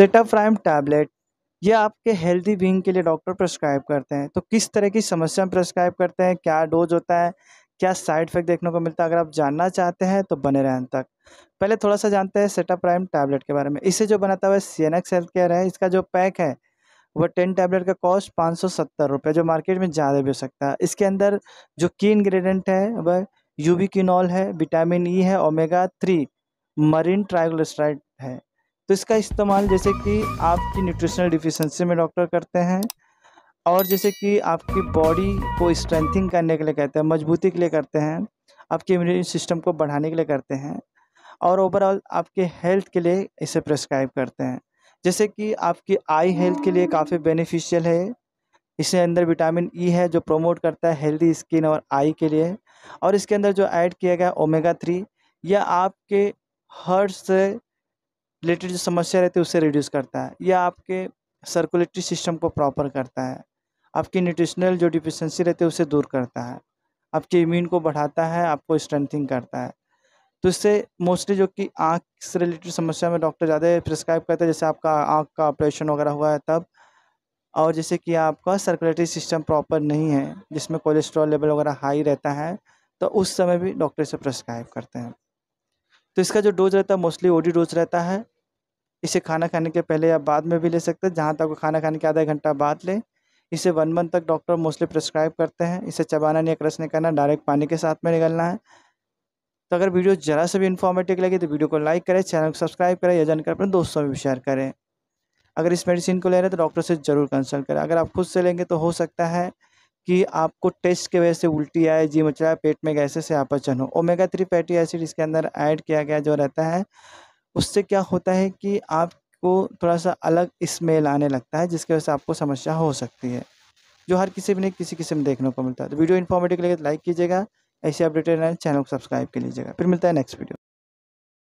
सेटाफ्राइम tablet ये आपके healthy being के लिए डॉक्टर प्रेस्क्राइब करते हैं तो किस तरह की समस्या में प्रेस्क्राइब करते हैं क्या डोज होता है क्या साइड इफेक्ट देखने को मिलता है अगर आप जानना चाहते हैं तो बने रहें तक पहले थोड़ा सा जानते हैं सेटाप्राइम टैबलेट के बारे में इसे जो बनाता हुआ C N X health care है इसका जो पैक है वह टेन टैबलेट का कॉस्ट पाँच सौ सत्तर रुपये जो मार्केट में ज़्यादा भी हो सकता है इसके अंदर जो की इन्ग्रीडियंट है वह यूबिकिनॉल है विटामिन ई e है ओमेगा थ्री मरीन ट्राइगोलेस्ट्राइड है तो इसका इस्तेमाल जैसे कि आपकी न्यूट्रिशनल डिफिशेंसी में डॉक्टर करते हैं और जैसे कि आपकी बॉडी को स्ट्रेंथिंग करने के लिए करते हैं मजबूती के लिए करते हैं आपके इम्यून सिस्टम को बढ़ाने के लिए करते हैं और ओवरऑल आपके हेल्थ के लिए इसे प्रेस्क्राइब करते हैं जैसे कि आपकी आई हेल्थ के लिए काफ़ी बेनिफिशियल है इसके अंदर विटामिन ई e है जो प्रमोट करता है हेल्दी स्किन और आई के लिए और इसके अंदर जो ऐड किया गया ओमेगा थ्री यह आपके हर्ट से रिलेटेड जो समस्या रहती है उसे रिड्यूस करता है या आपके सर्कुलेटरी सिस्टम को प्रॉपर करता है आपकी न्यूट्रिशनल जो डिफिशेंसी रहती है उसे दूर करता है आपके इम्यून को बढ़ाता है आपको स्ट्रेंथिंग करता है तो इससे मोस्टली जो कि आँख से रिलेटेड समस्या में डॉक्टर ज़्यादा प्रिस्क्राइब करते हैं जैसे आपका आँख का ऑपरेशन वगैरह हुआ है तब और जैसे कि आपका सर्कुलेटरी सिस्टम प्रॉपर नहीं है जिसमें कोलेस्ट्रॉल लेवल वगैरह हाई रहता है तो उस समय भी डॉक्टर इसे प्रिस्क्राइब करते हैं तो इसका जो डोज रहता है मोस्टली ओडी डोज रहता है इसे खाना खाने के पहले या बाद में भी ले सकते हैं जहाँ तक खाना खाने के आधा घंटा बाद लें इसे वन मंथ तक डॉक्टर मोस्टली प्रिस्क्राइब करते हैं इसे चबाना नहीं क्रश नहीं करना डायरेक्ट पानी के साथ में निकलना है तो अगर वीडियो ज़रा से भी इन्फॉर्मेटिव लगे तो वीडियो को लाइक करें चैनल को सब्सक्राइब करें या जानकर अपने दोस्तों में भी शेयर करें अगर इस मेडिसिन को ले रहे हैं तो डॉक्टर से ज़रूर कंसल्ट करें अगर आप खुद से लेंगे तो हो सकता है कि आपको टेस्ट की वजह से उल्टी आए जी मचला पेट में गैसेस से आपचन हो ओमेगा थ्री फैटी एसिड इसके अंदर ऐड किया गया जो रहता है उससे क्या होता है कि आपको थोड़ा सा अलग स्मेल आने लगता है जिसकी वजह से आपको समस्या हो सकती है जो हर किसी भी नहीं किसी किस्म देखने को मिलता है तो वीडियो इन्फॉर्मेटिव के लिए लाइक कीजिएगा ऐसे अपडेटेड चैनल को सब्सक्राइब कर लीजिएगा फिर मिलता है नेक्स्ट वीडियो